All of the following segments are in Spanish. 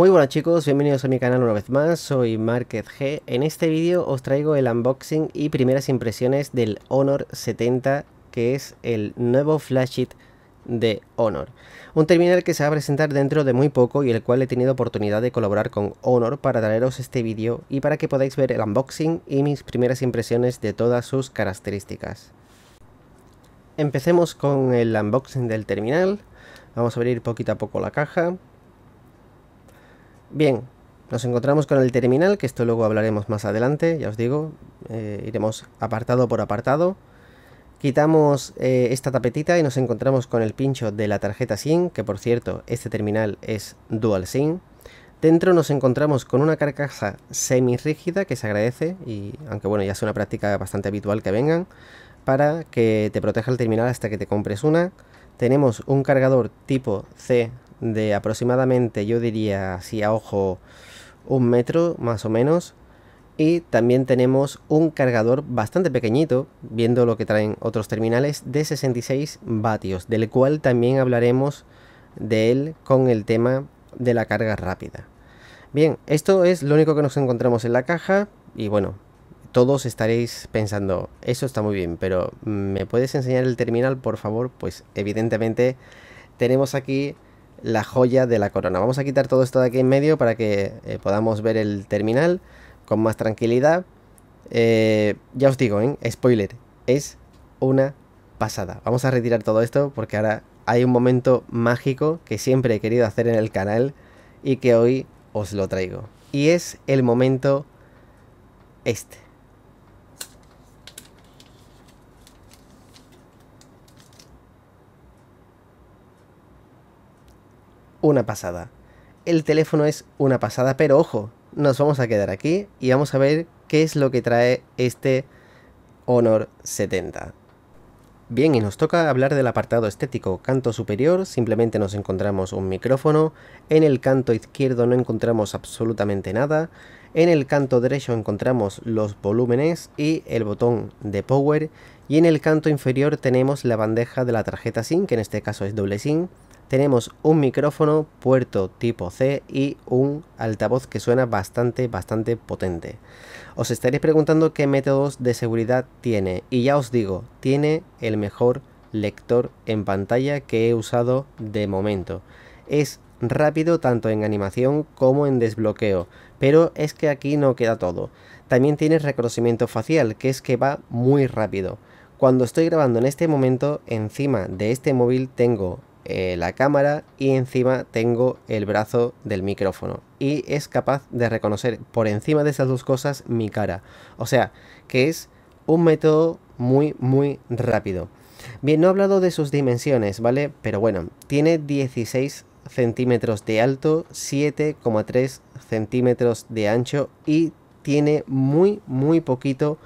Muy buenas chicos, bienvenidos a mi canal una vez más, soy Market G. En este vídeo os traigo el unboxing y primeras impresiones del Honor 70, que es el nuevo flagship de Honor. Un terminal que se va a presentar dentro de muy poco y el cual he tenido oportunidad de colaborar con Honor para traeros este vídeo y para que podáis ver el unboxing y mis primeras impresiones de todas sus características. Empecemos con el unboxing del terminal. Vamos a abrir poquito a poco la caja. Bien, nos encontramos con el terminal, que esto luego hablaremos más adelante, ya os digo, eh, iremos apartado por apartado. Quitamos eh, esta tapetita y nos encontramos con el pincho de la tarjeta SIM, que por cierto, este terminal es Dual SIM. Dentro nos encontramos con una carcasa rígida que se agradece, y aunque bueno, ya es una práctica bastante habitual que vengan, para que te proteja el terminal hasta que te compres una. Tenemos un cargador tipo C de aproximadamente, yo diría, si a ojo, un metro más o menos. Y también tenemos un cargador bastante pequeñito, viendo lo que traen otros terminales, de 66 vatios, del cual también hablaremos de él con el tema de la carga rápida. Bien, esto es lo único que nos encontramos en la caja y bueno, todos estaréis pensando, eso está muy bien, pero mm, ¿me puedes enseñar el terminal, por favor? Pues evidentemente tenemos aquí la joya de la corona. Vamos a quitar todo esto de aquí en medio para que eh, podamos ver el terminal con más tranquilidad. Eh, ya os digo, ¿eh? spoiler, es una pasada. Vamos a retirar todo esto porque ahora hay un momento mágico que siempre he querido hacer en el canal y que hoy os lo traigo. Y es el momento este. una pasada. El teléfono es una pasada, pero ojo, nos vamos a quedar aquí y vamos a ver qué es lo que trae este Honor 70. Bien, y nos toca hablar del apartado estético. Canto superior, simplemente nos encontramos un micrófono. En el canto izquierdo no encontramos absolutamente nada. En el canto derecho encontramos los volúmenes y el botón de power. Y en el canto inferior tenemos la bandeja de la tarjeta SIM, que en este caso es doble SIM tenemos un micrófono, puerto tipo C y un altavoz que suena bastante, bastante potente. Os estaréis preguntando qué métodos de seguridad tiene y ya os digo, tiene el mejor lector en pantalla que he usado de momento. Es rápido tanto en animación como en desbloqueo, pero es que aquí no queda todo. También tiene reconocimiento facial, que es que va muy rápido. Cuando estoy grabando en este momento, encima de este móvil tengo eh, la cámara y encima tengo el brazo del micrófono. Y es capaz de reconocer por encima de esas dos cosas mi cara. O sea, que es un método muy, muy rápido. Bien, no he hablado de sus dimensiones, ¿vale? Pero bueno, tiene 16 centímetros de alto, 7,3 centímetros de ancho y tiene muy, muy poquito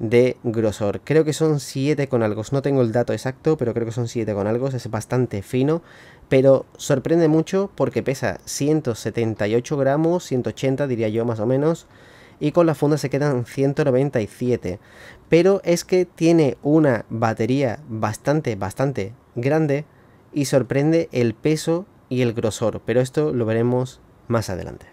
de grosor. Creo que son 7 con algo. No tengo el dato exacto, pero creo que son 7 con algo. Es bastante fino, pero sorprende mucho porque pesa 178 gramos, 180 diría yo más o menos. Y con la funda se quedan 197. Pero es que tiene una batería bastante, bastante grande. Y sorprende el peso y el grosor. Pero esto lo veremos más adelante.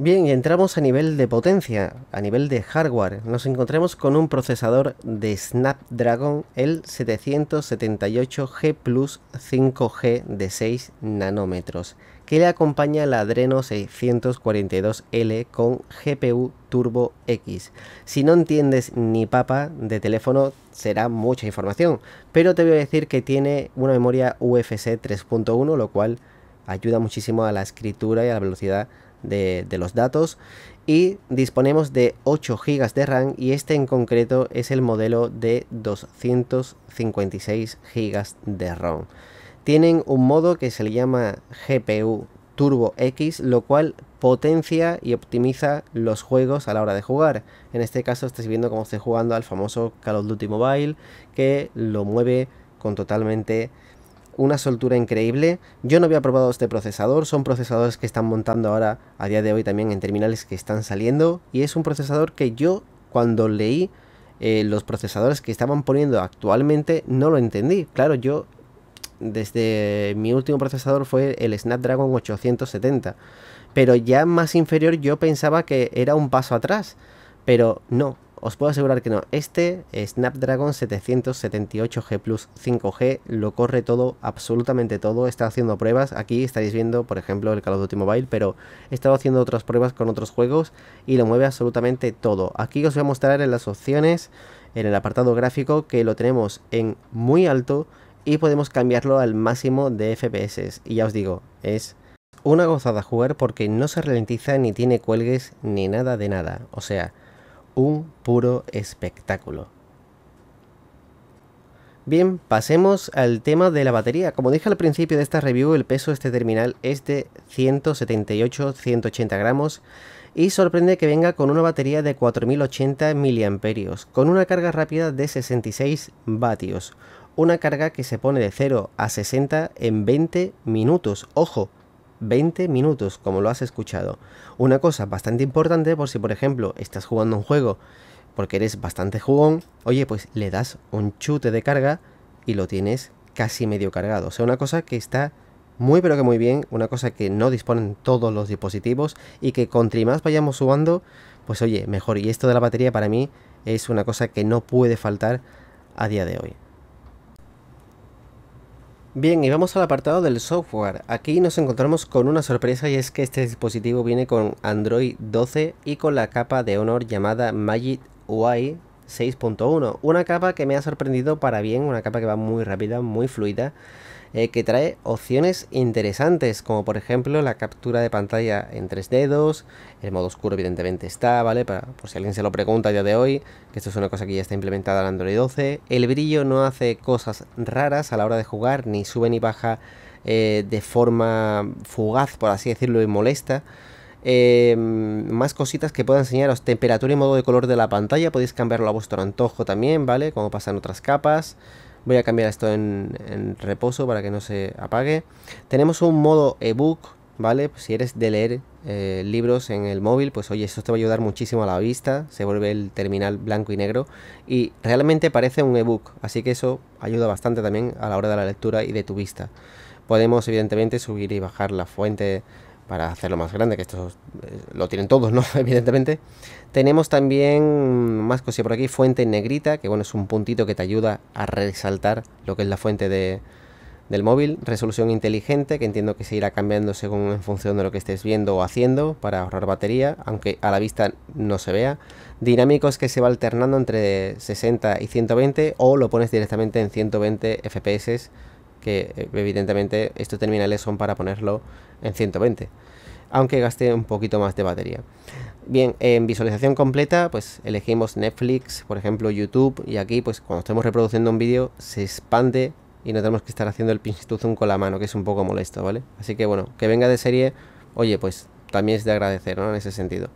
Bien, y entramos a nivel de potencia, a nivel de hardware. Nos encontramos con un procesador de Snapdragon, el 778G Plus 5G de 6 nanómetros, que le acompaña la Adreno 642L con GPU Turbo X. Si no entiendes ni papa de teléfono, será mucha información, pero te voy a decir que tiene una memoria UFC 3.1, lo cual ayuda muchísimo a la escritura y a la velocidad de, los datos y disponemos de 8 GB de RAM y este en concreto es el modelo de 256 GB de ROM. Tienen un modo que se le llama GPU Turbo X, lo cual potencia y optimiza los juegos a la hora de jugar. En este caso estáis viendo cómo estoy jugando al famoso Call of Duty Mobile, que lo mueve con totalmente una soltura increíble. Yo no había probado este procesador, son procesadores que están montando ahora a día de hoy también en terminales que están saliendo y es un procesador que yo cuando leí eh, los procesadores que estaban poniendo actualmente no lo entendí. Claro, yo desde mi último procesador fue el Snapdragon 870, pero ya más inferior yo pensaba que era un paso atrás, pero no, os puedo asegurar que no. Este Snapdragon 778G Plus 5G lo corre todo, absolutamente todo. Está haciendo pruebas. Aquí estáis viendo, por ejemplo, el Call of Duty Mobile, pero he estado haciendo otras pruebas con otros juegos y lo mueve absolutamente todo. Aquí os voy a mostrar en las opciones, en el apartado gráfico, que lo tenemos en muy alto y podemos cambiarlo al máximo de FPS. Y ya os digo, es una gozada jugar porque no se ralentiza ni tiene cuelgues ni nada de nada. O sea, un puro espectáculo. Bien, pasemos al tema de la batería. Como dije al principio de esta review, el peso de este terminal es de 178-180 gramos y sorprende que venga con una batería de 4080 mAh, con una carga rápida de 66 vatios, una carga que se pone de 0 a 60 en 20 minutos. Ojo, 20 minutos, como lo has escuchado. Una cosa bastante importante por si, por ejemplo, estás jugando un juego porque eres bastante jugón, oye, pues le das un chute de carga y lo tienes casi medio cargado. O sea, una cosa que está muy pero que muy bien, una cosa que no disponen todos los dispositivos y que con trimás más vayamos subando, pues oye, mejor. Y esto de la batería para mí es una cosa que no puede faltar a día de hoy. Bien, y vamos al apartado del software. Aquí nos encontramos con una sorpresa y es que este dispositivo viene con Android 12 y con la capa de honor llamada Magic UI 6.1. Una capa que me ha sorprendido para bien, una capa que va muy rápida, muy fluida eh, que trae opciones interesantes, como por ejemplo la captura de pantalla en tres dedos, el modo oscuro evidentemente está, ¿vale? Para, por si alguien se lo pregunta a día de hoy, que esto es una cosa que ya está implementada en Android 12. El brillo no hace cosas raras a la hora de jugar, ni sube ni baja eh, de forma fugaz, por así decirlo, y molesta. Em, más cositas que pueda enseñaros. Temperatura y modo de color de la pantalla. Podéis cambiarlo a vuestro antojo también, ¿vale? Como pasan otras capas. Voy a cambiar esto en, reposo para que no se apague. Tenemos un modo ebook, ¿vale? Pues si eres de leer eh, libros en el móvil, pues oye, eso te va a ayudar muchísimo a la vista. Se vuelve el terminal blanco y negro. Y realmente parece un ebook, así que eso ayuda bastante también a la hora de la lectura y de tu vista. Podemos evidentemente subir y bajar la fuente para hacerlo más grande, que esto eh, lo tienen todos, ¿no? Evidentemente. Tenemos también más cosillas por aquí, fuente negrita, que bueno, es un puntito que te ayuda a resaltar lo que es la fuente del móvil. Resolución inteligente, que entiendo que se irá cambiando según en función de lo que estés viendo o haciendo para ahorrar batería, aunque a la vista no se vea. Dinámicos que se va alternando entre 60 y 120 o lo pones directamente en 120 FPS que eh, evidentemente estos terminales son para ponerlo en 120 aunque gaste un poquito más de batería. Bien, en visualización completa, pues elegimos Netflix, por ejemplo, YouTube, y aquí, pues cuando estemos reproduciendo un vídeo, se expande y no tenemos que estar haciendo el pinch to zoom con la mano, que es un poco molesto, ¿vale? Así que bueno, que venga de serie, oye, pues también es de agradecer, ¿no? En ese sentido.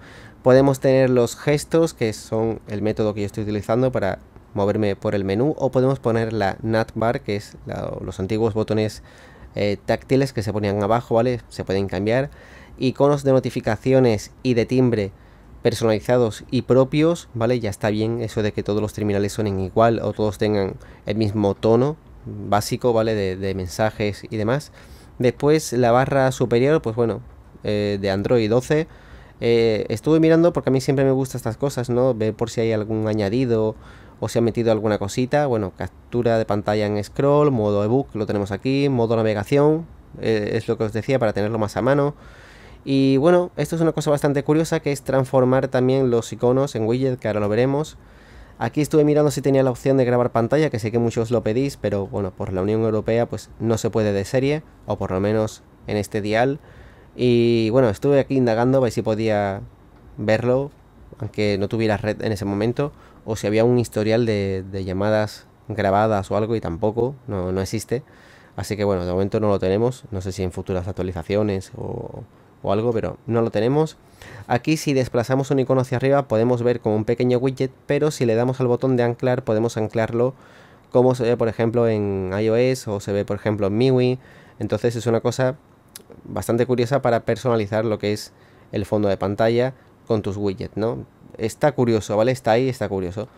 Podemos tener los gestos, que son el método que yo estoy utilizando para moverme por el menú o podemos poner la bar que es los antiguos botones eh, táctiles que se ponían abajo, ¿vale? Se pueden cambiar. Iconos de notificaciones y de timbre personalizados y propios, ¿vale? Ya está bien eso de que todos los terminales suenen igual o todos tengan el mismo tono básico, ¿vale? De, mensajes y demás. Después la barra superior, pues bueno, eh, de Android 12. Eh, estuve mirando porque a mí siempre me gustan estas cosas, ¿no? Ver por si hay algún añadido o si ha metido alguna cosita. Bueno, captura de pantalla en scroll, modo ebook, lo tenemos aquí, modo navegación, eh, es lo que os decía, para tenerlo más a mano. Y bueno, esto es una cosa bastante curiosa que es transformar también los iconos en widget, que ahora lo veremos. Aquí estuve mirando si tenía la opción de grabar pantalla, que sé que muchos lo pedís, pero bueno, por la Unión Europea pues no se puede de serie, o por lo menos en este dial. Y bueno, estuve aquí indagando a si podía verlo, aunque no tuviera red en ese momento o si había un historial de, llamadas grabadas o algo y tampoco, no, existe. Así que bueno, de momento no lo tenemos, no sé si en futuras actualizaciones o, o algo, pero no lo tenemos. Aquí si desplazamos un icono hacia arriba podemos ver como un pequeño widget, pero si le damos al botón de anclar podemos anclarlo como se ve por ejemplo en iOS o se ve por ejemplo en MIUI. Entonces es una cosa bastante curiosa para personalizar lo que es el fondo de pantalla con tus widgets, ¿no? está curioso, ¿vale? Está ahí, está curioso.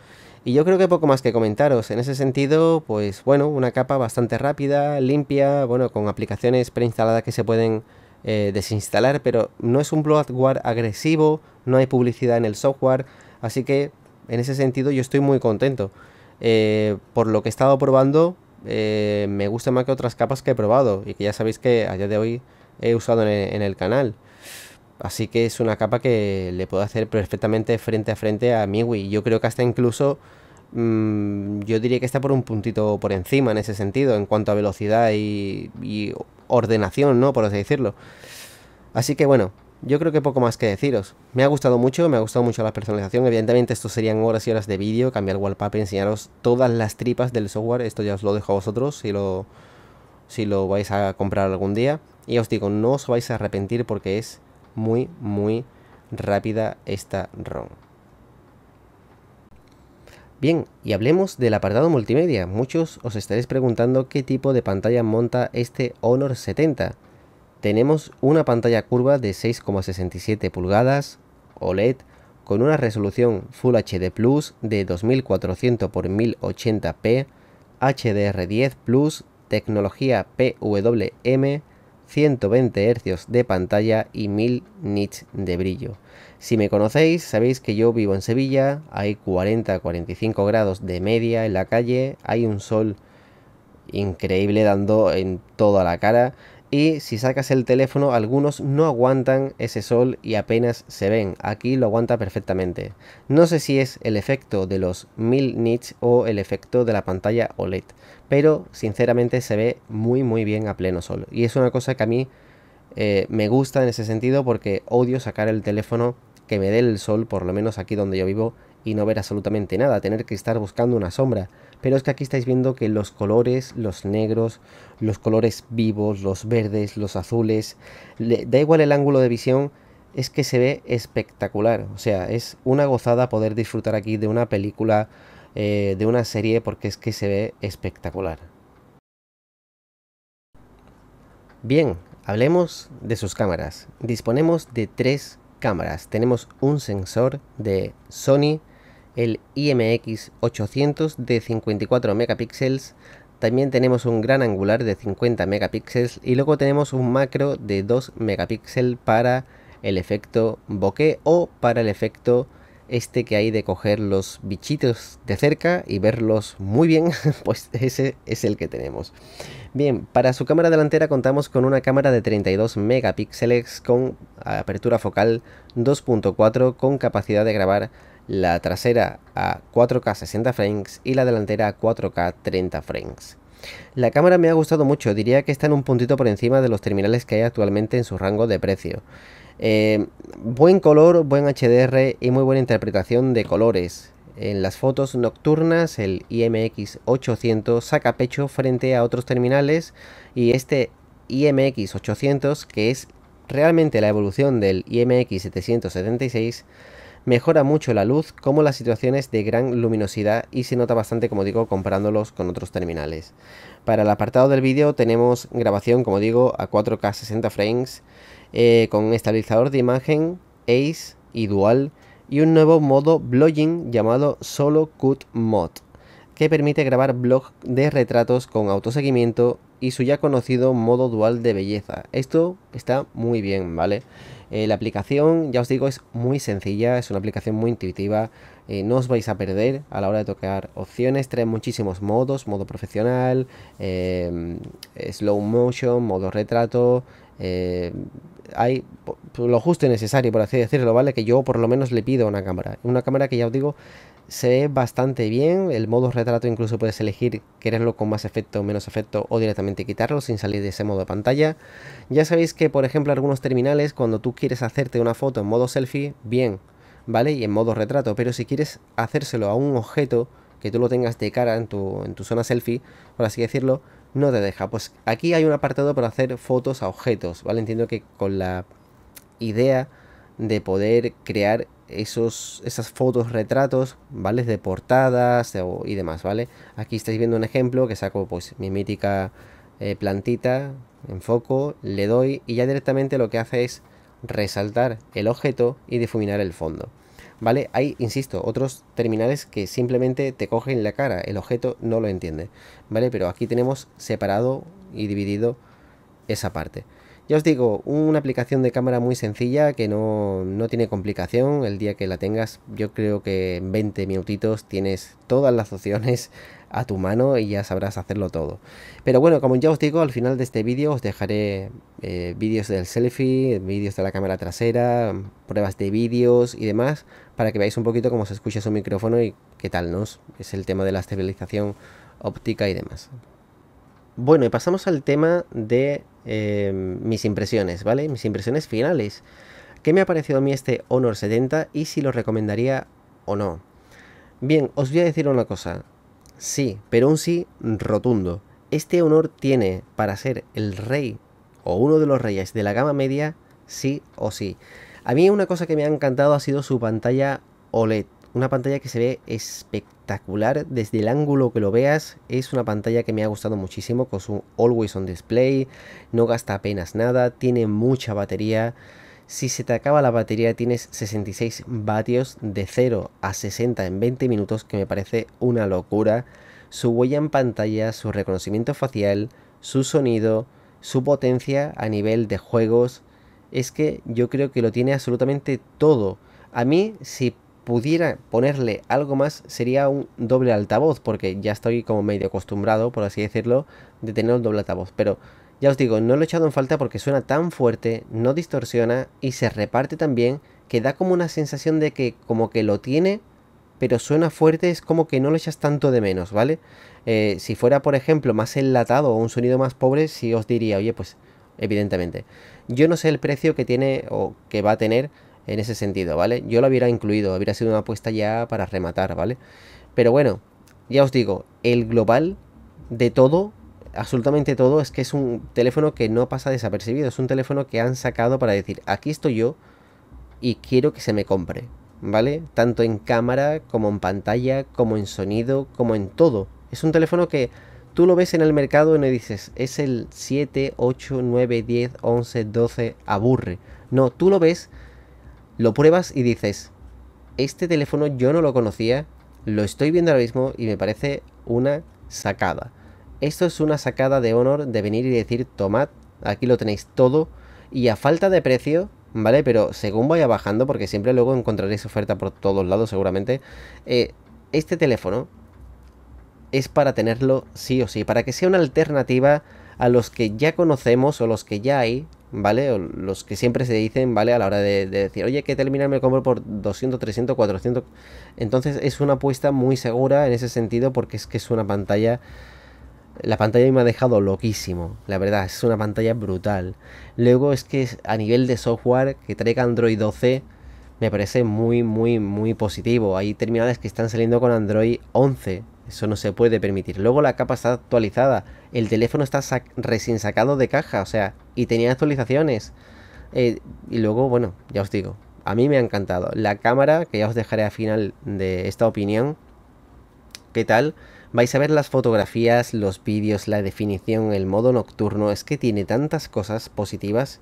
Y yo creo que poco más que comentaros. En ese sentido, pues bueno, una capa bastante rápida, limpia, bueno, con aplicaciones preinstaladas que se pueden eh, desinstalar, pero no es un bloatware agresivo, no hay publicidad en el software, así que en ese sentido yo estoy muy contento. Eh, por lo que he estado probando, eh, me gusta más que otras capas que he probado y que ya sabéis que a día de hoy he usado en el canal. Así que es una capa que le puedo hacer perfectamente frente a frente a Miwi. Yo creo que hasta incluso mm, yo diría que está por un puntito por encima en ese sentido, en cuanto a velocidad y, ordenación, ¿no? Por así decirlo. Así que bueno, yo creo que poco más que deciros. Me ha gustado mucho, me ha gustado mucho la personalización. Evidentemente, esto serían horas y horas de vídeo, cambiar wallpaper, enseñaros todas las tripas del software. Esto ya os lo dejo a vosotros si lo, si lo vais a comprar algún día. Y os digo, no os vais a arrepentir porque es muy, muy rápida esta ROM. Bien, y hablemos del apartado multimedia. Muchos os estaréis preguntando qué tipo de pantalla monta este Honor 70. Tenemos una pantalla curva de 6,67 pulgadas, OLED, con una resolución Full HD Plus de 2400 x 1080p, HDR10 Plus, tecnología PWM, 120 hercios de pantalla y 1000 nits de brillo. Si me conocéis, sabéis que yo vivo en Sevilla, hay 40-45 grados de media en la calle, hay un sol increíble dando en toda la cara y si sacas el teléfono algunos no aguantan ese sol y apenas se ven. Aquí lo aguanta perfectamente. No sé si es el efecto de los 1000 nits o el efecto de la pantalla OLED, pero sinceramente se ve muy muy bien a pleno sol y es una cosa que a mí eh, me gusta en ese sentido porque odio sacar el teléfono que me dé el sol, por lo menos aquí donde yo vivo, y no ver absolutamente nada, tener que estar buscando una sombra. Pero es que aquí estáis viendo que los colores, los negros, los colores vivos, los verdes, los azules, da igual el ángulo de visión, es que se ve espectacular. O sea, es una gozada poder disfrutar aquí de una película, eh, de una serie, porque es que se ve espectacular. Bien, hablemos de sus cámaras. Disponemos de tres cámaras. Tenemos un sensor de Sony, el IMX 800 de 54 megapíxeles, también tenemos un gran angular de 50 megapíxeles y luego tenemos un macro de 2 megapíxeles para el efecto bokeh o para el efecto este que hay de coger los bichitos de cerca y verlos muy bien, pues ese es el que tenemos. Bien, para su cámara delantera contamos con una cámara de 32 megapíxeles con apertura focal 2.4 con capacidad de grabar la trasera a 4K 60 frames y la delantera a 4K 30 frames. La cámara me ha gustado mucho, diría que está en un puntito por encima de los terminales que hay actualmente en su rango de precio. Eh, buen color, buen HDR y muy buena interpretación de colores. En las fotos nocturnas el IMX800 saca pecho frente a otros terminales y este IMX800 que es realmente la evolución del IMX776 Mejora mucho la luz, como las situaciones de gran luminosidad y se nota bastante, como digo, comparándolos con otros terminales. Para el apartado del vídeo tenemos grabación, como digo, a 4K 60 frames, eh, con estabilizador de imagen, ACE y Dual, y un nuevo modo blogging llamado Solo Cut Mod, que permite grabar blog de retratos con autoseguimiento y su ya conocido modo dual de belleza. Esto está muy bien, ¿vale? Eh, la aplicación, ya os digo, es muy sencilla, es una aplicación muy intuitiva, eh, no os vais a perder a la hora de tocar opciones, trae muchísimos modos, modo profesional, em, slow motion, modo retrato, eh, hay lo justo y necesario, por así decirlo, ¿vale? Que yo por lo menos le pido a una cámara, una cámara que ya os digo se ve bastante bien, el modo retrato incluso puedes elegir quererlo con más efecto o menos efecto o directamente quitarlo sin salir de ese modo de pantalla. Ya sabéis que por ejemplo algunos terminales cuando tú quieres hacerte una foto en modo selfie, bien, ¿vale? Y en modo retrato, pero si quieres hacérselo a un objeto que tú lo tengas de cara en tu, en tu zona selfie, por así decirlo, no te deja. Pues aquí hay un apartado para hacer fotos a objetos, ¿vale? Entiendo que con la idea de poder crear esos, esas fotos, retratos, De portadas y demás, ¿vale? Aquí estáis viendo un ejemplo que saco pues mi mítica eh, plantita, enfoco, le doy y ya directamente lo que hace es resaltar el objeto y difuminar el fondo. ¿Vale? Hay, insisto, otros terminales que simplemente te cogen la cara, el objeto no lo entiende, ¿vale? Pero aquí tenemos separado y dividido esa parte. Ya os digo, una aplicación de cámara muy sencilla que no, tiene complicación. El día que la tengas, yo creo que en 20 minutitos tienes todas las opciones a tu mano y ya sabrás hacerlo todo. Pero bueno, como ya os digo, al final de este vídeo os dejaré eh, vídeos del selfie, vídeos de la cámara trasera, pruebas de vídeos y demás, para que veáis un poquito cómo se escucha su micrófono y qué tal nos es el tema de la estabilización óptica y demás. Bueno, y pasamos al tema de em, mis impresiones, ¿vale? Mis impresiones finales. ¿Qué me ha parecido a mí este Honor 70 y si lo recomendaría o no? Bien, os voy a decir una cosa. Sí, pero un sí rotundo. Este Honor tiene para ser el rey o uno de los reyes de la gama media, sí o sí. A mí una cosa que me ha encantado ha sido su pantalla OLED. Una pantalla que se ve espectacular desde el ángulo que lo veas. Es una pantalla que me ha gustado muchísimo con su always on display. No gasta apenas nada, tiene mucha batería. Si se te acaba la batería tienes 66 vatios de 0 a 60 en 20 minutos que me parece una locura. Su huella en pantalla, su reconocimiento facial, su sonido, su potencia a nivel de juegos. Es que yo creo que lo tiene absolutamente todo. A mí, si pudiera ponerle algo más sería un doble altavoz, porque ya estoy como medio acostumbrado, por así decirlo, de tener un doble altavoz. Pero ya os digo, no lo he echado en falta porque suena tan fuerte, no distorsiona y se reparte tan bien que da como una sensación de que como que lo tiene, pero suena fuerte, es como que no lo echas tanto de menos, ¿vale? Eh, si fuera, por ejemplo, más enlatado o un sonido más pobre, Si os diría, oye, pues evidentemente. Yo no sé el precio que tiene o que va a tener en ese sentido, ¿vale? Yo lo hubiera incluido, hubiera sido una apuesta ya para rematar, ¿vale? Pero bueno, ya os digo, el global de todo, absolutamente todo, es que es un teléfono que no pasa desapercibido, es un teléfono que han sacado para decir, aquí estoy yo y quiero que se me compre, ¿vale? Tanto en cámara como en pantalla, como en sonido, como en todo. Es un teléfono que tú lo ves en el mercado y no dices, es el 7, 8, 9, 10, 11, 12, aburre. No, tú lo ves lo pruebas y dices, este teléfono yo no lo conocía, lo estoy viendo ahora mismo y me parece una sacada. Esto es una sacada de honor de venir y decir, tomad, aquí lo tenéis todo y a falta de precio, ¿vale? Pero según vaya bajando, porque siempre luego encontraréis oferta por todos lados seguramente, eh, este teléfono es para tenerlo sí o sí, para que sea una alternativa a los que ya conocemos o los que ya hay, ¿vale? los que siempre se dicen, ¿vale? A la hora de, decir, oye, que terminar me compro por 200, 300, 400. Entonces es una apuesta muy segura en ese sentido porque es que es una pantalla... La pantalla me ha dejado loquísimo, la verdad, es una pantalla brutal. Luego es que a nivel de software que traiga Android 12 me parece muy, muy, muy positivo. Hay terminales que están saliendo con Android 11, eso no se puede permitir. Luego la capa está actualizada. El teléfono está recién sacado de caja, o sea, y tenía actualizaciones. Eh, y luego, bueno, ya os digo, a mí me ha encantado. La cámara, que ya os dejaré al final de esta opinión, ¿qué tal? Vais a ver las fotografías, los vídeos, la definición, el modo nocturno. Es que tiene tantas cosas positivas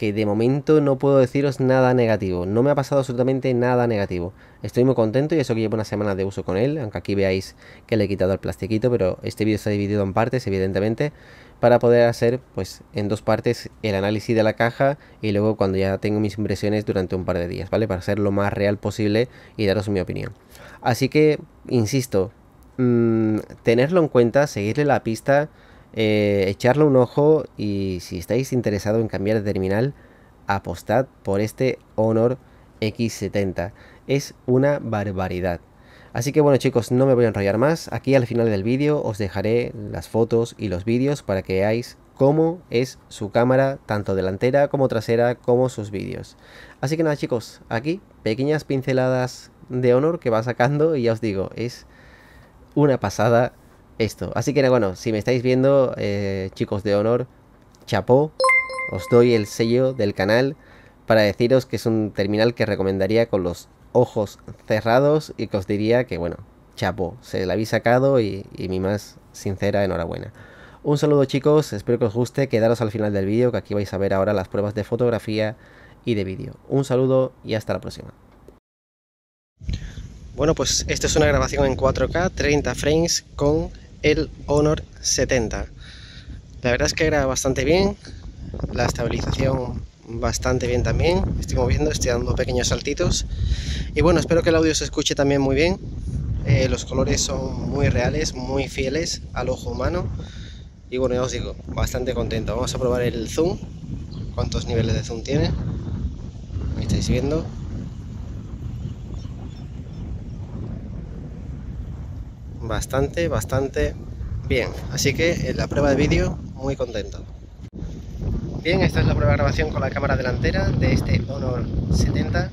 que de momento no puedo deciros nada negativo. No me ha pasado absolutamente nada negativo. Estoy muy contento y eso que llevo una semana de uso con él, aunque aquí veáis que le he quitado el plastiquito, pero este vídeo está dividido en partes, evidentemente, para poder hacer pues en dos partes el análisis de la caja y luego cuando ya tengo mis impresiones durante un par de días, ¿vale? Para ser lo más real posible y daros mi opinión. Así que, insisto, mm, tenerlo en cuenta, seguirle la pista eh, echarle un ojo y si estáis interesados en cambiar de terminal, apostad por este Honor X70. Es una barbaridad. Así que bueno chicos, no me voy a enrollar más. Aquí al final del vídeo os dejaré las fotos y los vídeos para que veáis cómo es su cámara, tanto delantera como trasera, como sus vídeos. Así que nada chicos, aquí pequeñas pinceladas de honor que va sacando y ya os digo, es una pasada esto. Así que bueno, si me estáis viendo, eh, chicos de honor, chapó, os doy el sello del canal para deciros que es un terminal que recomendaría con los ojos cerrados y que os diría que bueno, chapó, se la habéis sacado y, y mi más sincera enhorabuena. Un saludo chicos, espero que os guste, quedaros al final del vídeo que aquí vais a ver ahora las pruebas de fotografía y de vídeo. Un saludo y hasta la próxima. Bueno pues esta es una grabación en 4K, 30 frames con el Honor 70. La verdad es que era bastante bien, la estabilización bastante bien también, estoy moviendo, estoy dando pequeños saltitos y bueno, espero que el audio se escuche también muy bien, eh, los colores son muy reales, muy fieles al ojo humano y bueno, ya os digo, bastante contento, vamos a probar el zoom, cuántos niveles de zoom tiene, me estáis viendo, bastante, bastante bien. Así que en eh, la prueba de vídeo, muy contento. Bien, esta es la prueba de grabación con la cámara delantera de este Honor 70.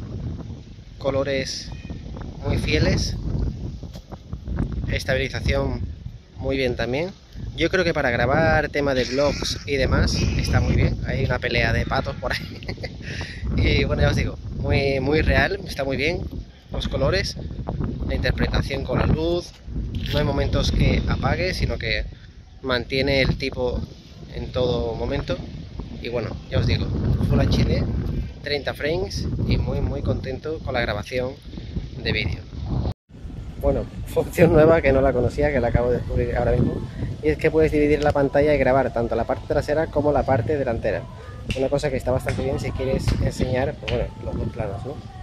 Colores muy fieles. Estabilización muy bien también. Yo creo que para grabar tema de vlogs y demás está muy bien. Hay una pelea de patos por ahí. y bueno, ya os digo, muy, muy real, está muy bien los colores la interpretación con la luz, no hay momentos que apague, sino que mantiene el tipo en todo momento. Y bueno, ya os digo, Full HD, 30 frames y muy muy contento con la grabación de vídeo. Bueno, función nueva que no la conocía, que la acabo de descubrir ahora mismo, y es que puedes dividir la pantalla y grabar tanto la parte trasera como la parte delantera. Una cosa que está bastante bien si quieres enseñar pues los dos planos, ¿no?